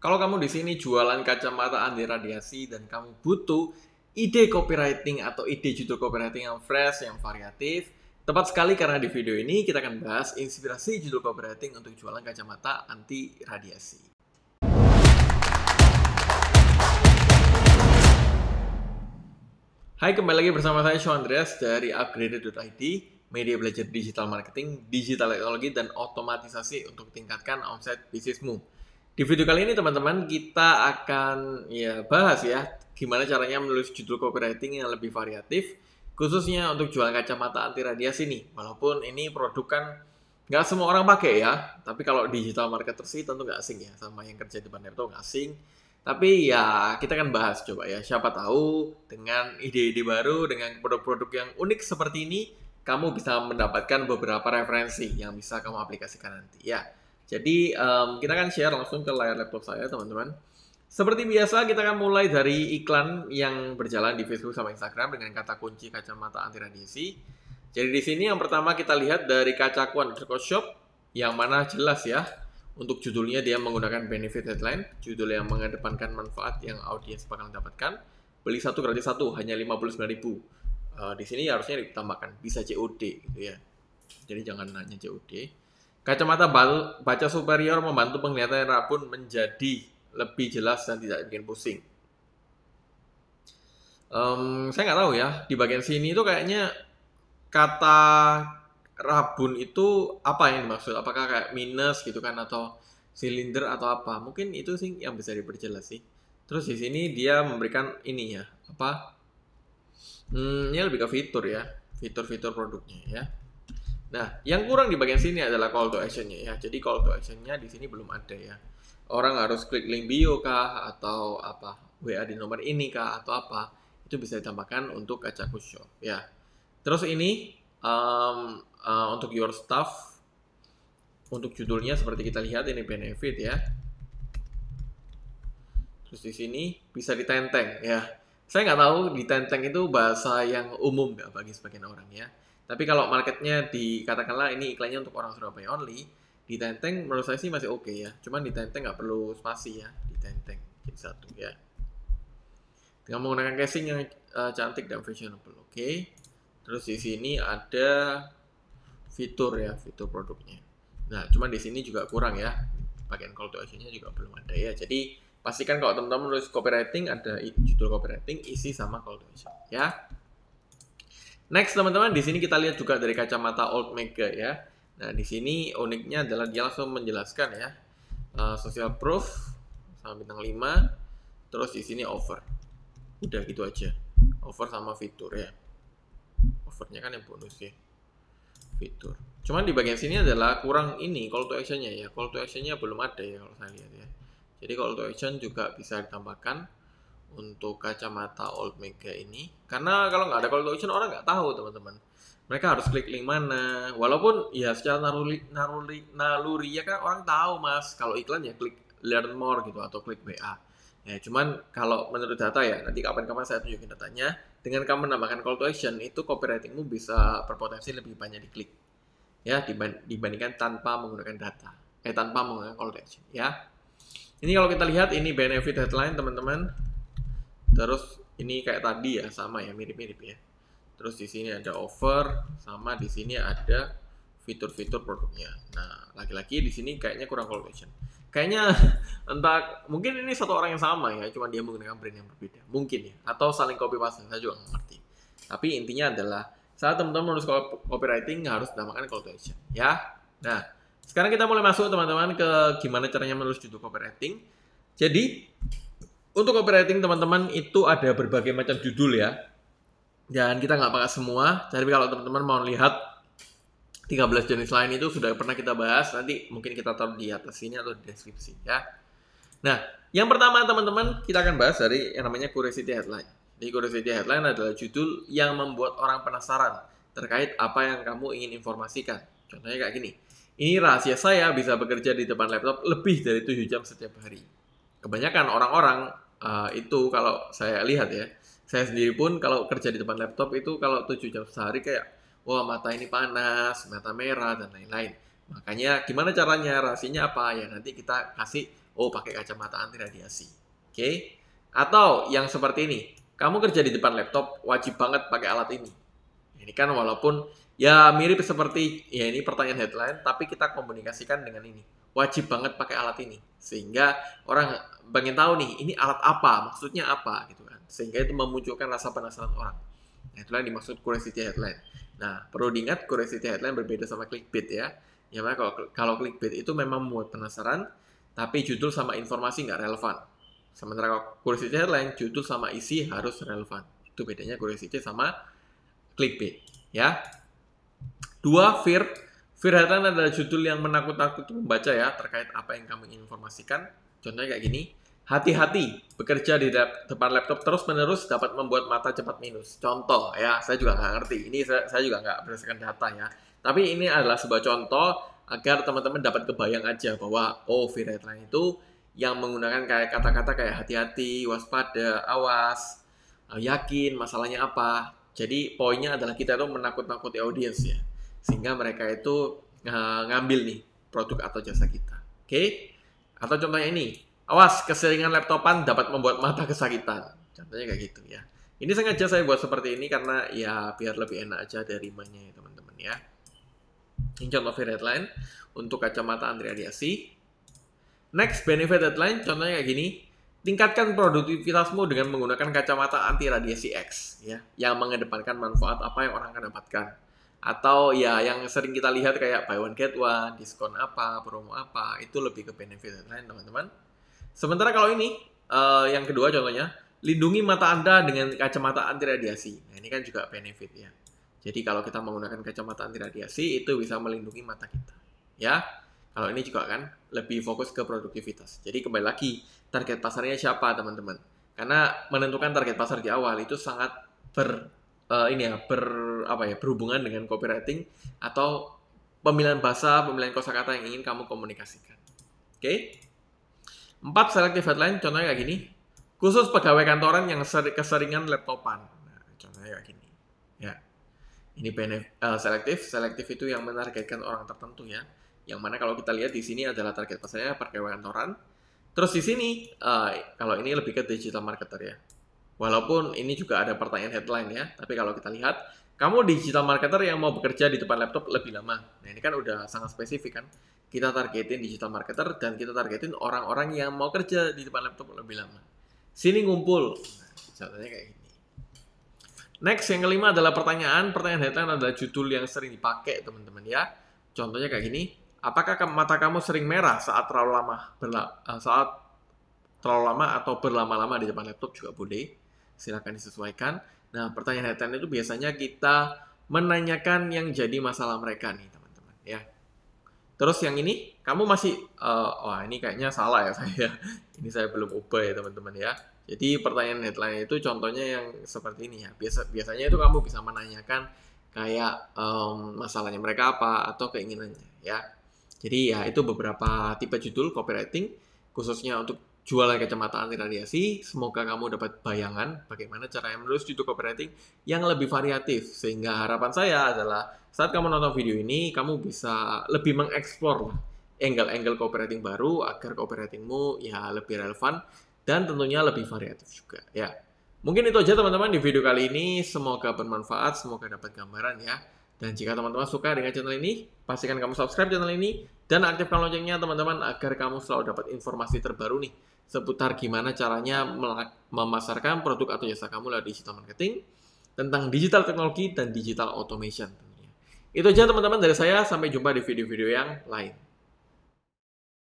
Kalau kamu di sini jualan kacamata anti radiasi dan kamu butuh ide copywriting atau ide judul copywriting yang fresh, yang variatif, tepat sekali karena di video ini kita akan bahas inspirasi judul copywriting untuk jualan kacamata anti radiasi. Hai, kembali lagi bersama saya Sean Andreas dari upgraded.id, media belajar digital marketing, digital teknologi, dan otomatisasi untuk tingkatkan omset bisnismu. Di video kali ini teman-teman kita akan ya bahas ya gimana caranya menulis judul copywriting yang lebih variatif khususnya untuk jual kacamata anti radiasi nih. Walaupun ini produk kan nggak semua orang pakai ya, tapi kalau digital marketer sih tentu nggak asing ya sama yang kerja di depan laptop nggak asing. Tapi ya kita akan bahas coba ya, siapa tahu dengan ide-ide baru, dengan produk-produk yang unik seperti ini, kamu bisa mendapatkan beberapa referensi yang bisa kamu aplikasikan nanti ya. Jadi um, kita akan share langsung ke layar laptop saya teman-teman. Seperti biasa kita akan mulai dari iklan yang berjalan di Facebook sama Instagram dengan kata kunci kacamata anti radiasi. Jadi di sini yang pertama kita lihat dari kacakuan Shop yang mana jelas ya untuk judulnya dia menggunakan benefit headline, judul yang mengedepankan manfaat yang audiens bakal dapatkan. Beli satu gratis satu hanya 59.000. Uh, eh, di sini harusnya ditambahkan bisa COD gitu ya. Jadi jangan nanya COD. Kacamata baca superior membantu penglihatan yang rabun menjadi lebih jelas dan tidak bikin pusing. Um, saya nggak tahu ya, di bagian sini itu kayaknya kata rabun itu apa yang dimaksud? Apakah kayak minus gitu kan atau silinder atau apa? Mungkin itu sih yang bisa diperjelas sih. Terus di sini dia memberikan ini ya, apa? Hmm, ini lebih ke fitur ya, fitur-fitur produknya ya. Nah, yang kurang di bagian sini adalah call to action-nya ya. Jadi call to action-nya di sini belum ada ya. Orang harus klik link bio kah atau apa WA di nomor ini kah atau apa itu bisa ditambahkan untuk kacaku shop ya. Terus ini um, uh, untuk your staff untuk judulnya seperti kita lihat ini benefit ya. Terus di sini bisa ditenteng ya. Saya nggak tahu ditenteng itu bahasa yang umum nggak bagi sebagian orang ya. Tapi kalau marketnya dikatakanlah ini iklannya untuk orang Surabaya only, di Tenteng menurut saya sih masih oke okay ya. Cuman di Tenteng nggak perlu spasi ya, di Tenteng jadi satu ya. Dengan menggunakan casing yang uh, cantik dan fashionable, oke. Okay. Terus di sini ada fitur ya, fitur produknya. Nah, cuman di sini juga kurang ya. Bagian call to action-nya juga belum ada ya. Jadi pastikan kalau teman-teman nulis copywriting ada judul copywriting, isi sama call to action ya. Next teman-teman, di sini kita lihat juga dari kacamata old Mega ya. Nah di sini uniknya adalah dia langsung menjelaskan ya uh, social proof sama bintang 5 terus di sini over. Udah gitu aja. Over sama fitur ya. Overnya kan yang bonus ya. Fitur. Cuman di bagian sini adalah kurang ini call to actionnya ya. Call to actionnya belum ada ya kalau saya lihat ya. Jadi call to action juga bisa ditambahkan untuk kacamata old mega ini karena kalau nggak ada call to action orang nggak tahu teman-teman mereka harus klik link mana walaupun ya secara naluri naluri naluri ya kan orang tahu mas kalau iklan ya klik learn more gitu atau klik WA ya cuman kalau menurut data ya nanti kapan-kapan saya tunjukin datanya dengan kamu menambahkan call to action itu copywritingmu bisa berpotensi lebih banyak diklik ya dibandingkan tanpa menggunakan data eh tanpa menggunakan call to action ya ini kalau kita lihat ini benefit headline teman-teman Terus ini kayak tadi ya, sama ya, mirip-mirip ya. Terus di sini ada offer, sama di sini ada fitur-fitur produknya. Nah, lagi-lagi di sini kayaknya kurang collaboration. Kayaknya entah mungkin ini satu orang yang sama ya, cuma dia menggunakan brand yang berbeda. Mungkin ya, atau saling copy paste, saya juga ngerti. Tapi intinya adalah saat teman-teman menulis copywriting harus dinamakan call to action ya. Nah, sekarang kita mulai masuk teman-teman ke gimana caranya menulis judul copywriting. Jadi untuk copywriting teman-teman itu ada berbagai macam judul ya. Dan kita nggak pakai semua. Tapi kalau teman-teman mau lihat 13 jenis lain itu sudah pernah kita bahas. Nanti mungkin kita taruh di atas sini atau di deskripsi ya. Nah, yang pertama teman-teman kita akan bahas dari yang namanya curiosity headline. Jadi curiosity headline adalah judul yang membuat orang penasaran terkait apa yang kamu ingin informasikan. Contohnya kayak gini. Ini rahasia saya bisa bekerja di depan laptop lebih dari 7 jam setiap hari kebanyakan orang-orang uh, itu kalau saya lihat ya, saya sendiri pun kalau kerja di depan laptop itu kalau 7 jam sehari kayak wah mata ini panas, mata merah dan lain-lain. Makanya gimana caranya, Rasinya apa ya nanti kita kasih oh pakai kacamata anti radiasi. Oke? Okay? Atau yang seperti ini, kamu kerja di depan laptop wajib banget pakai alat ini. Ini kan walaupun ya mirip seperti ya ini pertanyaan headline tapi kita komunikasikan dengan ini wajib banget pakai alat ini sehingga orang pengen tahu nih ini alat apa maksudnya apa gitu kan sehingga itu memunculkan rasa penasaran orang nah, itulah yang dimaksud curiosity headline nah perlu diingat curiosity headline berbeda sama clickbait ya ya kalau kalau clickbait itu memang membuat penasaran tapi judul sama informasi nggak relevan sementara kalau curiosity headline judul sama isi harus relevan itu bedanya curiosity sama clickbait ya dua fear Firhatan adalah judul yang menakut nakuti membaca ya terkait apa yang kami informasikan. Contohnya kayak gini, hati-hati bekerja di depan laptop terus-menerus dapat membuat mata cepat minus. Contoh ya, saya juga nggak ngerti. Ini saya, saya juga nggak berdasarkan data ya. Tapi ini adalah sebuah contoh agar teman-teman dapat kebayang aja bahwa oh Firhatan itu yang menggunakan kayak kata-kata kayak hati-hati, waspada, awas, eh, yakin masalahnya apa. Jadi poinnya adalah kita itu menakut-nakuti audiens ya sehingga mereka itu uh, ngambil nih produk atau jasa kita. Oke? Okay? Atau contohnya ini, awas keseringan laptopan dapat membuat mata kesakitan. Contohnya kayak gitu ya. Ini sengaja saya buat seperti ini karena ya biar lebih enak aja derimanya ya teman-teman ya. Ini contoh free headline untuk kacamata anti radiasi. Next benefit headline contohnya kayak gini. Tingkatkan produktivitasmu dengan menggunakan kacamata anti radiasi X ya yang mengedepankan manfaat apa yang orang akan dapatkan atau ya yang sering kita lihat kayak buy one get one, diskon apa, promo apa, itu lebih ke benefit lain teman-teman. Sementara kalau ini uh, yang kedua contohnya, lindungi mata Anda dengan kacamata anti radiasi. Nah, ini kan juga benefit ya. Jadi kalau kita menggunakan kacamata anti radiasi itu bisa melindungi mata kita. Ya. Kalau ini juga kan lebih fokus ke produktivitas. Jadi kembali lagi target pasarnya siapa teman-teman? Karena menentukan target pasar di awal itu sangat ber uh, ini ya ber apa ya berhubungan dengan copywriting atau pemilihan bahasa, pemilihan kosakata yang ingin kamu komunikasikan. Oke? Okay? Empat selective headline contohnya kayak gini. Khusus pegawai kantoran yang keseringan laptopan. Nah, contohnya kayak gini. Ya. Ini benef, uh, eh, selektif, selektif itu yang menargetkan orang tertentu ya. Yang mana kalau kita lihat di sini adalah target pasarnya pegawai kantoran. Terus di sini uh, kalau ini lebih ke digital marketer ya. Walaupun ini juga ada pertanyaan headline ya, tapi kalau kita lihat, kamu digital marketer yang mau bekerja di depan laptop lebih lama. Nah ini kan udah sangat spesifik kan. Kita targetin digital marketer dan kita targetin orang-orang yang mau kerja di depan laptop lebih lama. Sini ngumpul. Nah, contohnya kayak gini. Next yang kelima adalah pertanyaan. Pertanyaan headline adalah judul yang sering dipakai teman-teman ya. Contohnya kayak gini. Apakah mata kamu sering merah saat terlalu lama berla eh, saat terlalu lama atau berlama-lama di depan laptop juga boleh silahkan disesuaikan. Nah, pertanyaan headline itu biasanya kita menanyakan yang jadi masalah mereka nih, teman-teman, ya. Terus yang ini, kamu masih, uh, wah ini kayaknya salah ya saya. ini saya belum ubah ya teman-teman ya. Jadi pertanyaan headline itu contohnya yang seperti ini ya. Biasa, biasanya itu kamu bisa menanyakan kayak um, masalahnya mereka apa atau keinginannya ya. Jadi ya itu beberapa tipe judul copywriting khususnya untuk jualan kacamata anti radiasi. Semoga kamu dapat bayangan bagaimana cara yang menulis judul copywriting yang lebih variatif. Sehingga harapan saya adalah saat kamu nonton video ini, kamu bisa lebih mengeksplor angle-angle copywriting baru agar copywritingmu ya lebih relevan dan tentunya lebih variatif juga ya. Mungkin itu aja teman-teman di video kali ini. Semoga bermanfaat, semoga dapat gambaran ya. Dan jika teman-teman suka dengan channel ini, pastikan kamu subscribe channel ini dan aktifkan loncengnya teman-teman agar kamu selalu dapat informasi terbaru nih seputar gimana caranya memasarkan produk atau jasa kamu lewat digital marketing, tentang digital teknologi dan digital automation Itu aja teman-teman dari saya, sampai jumpa di video-video yang lain.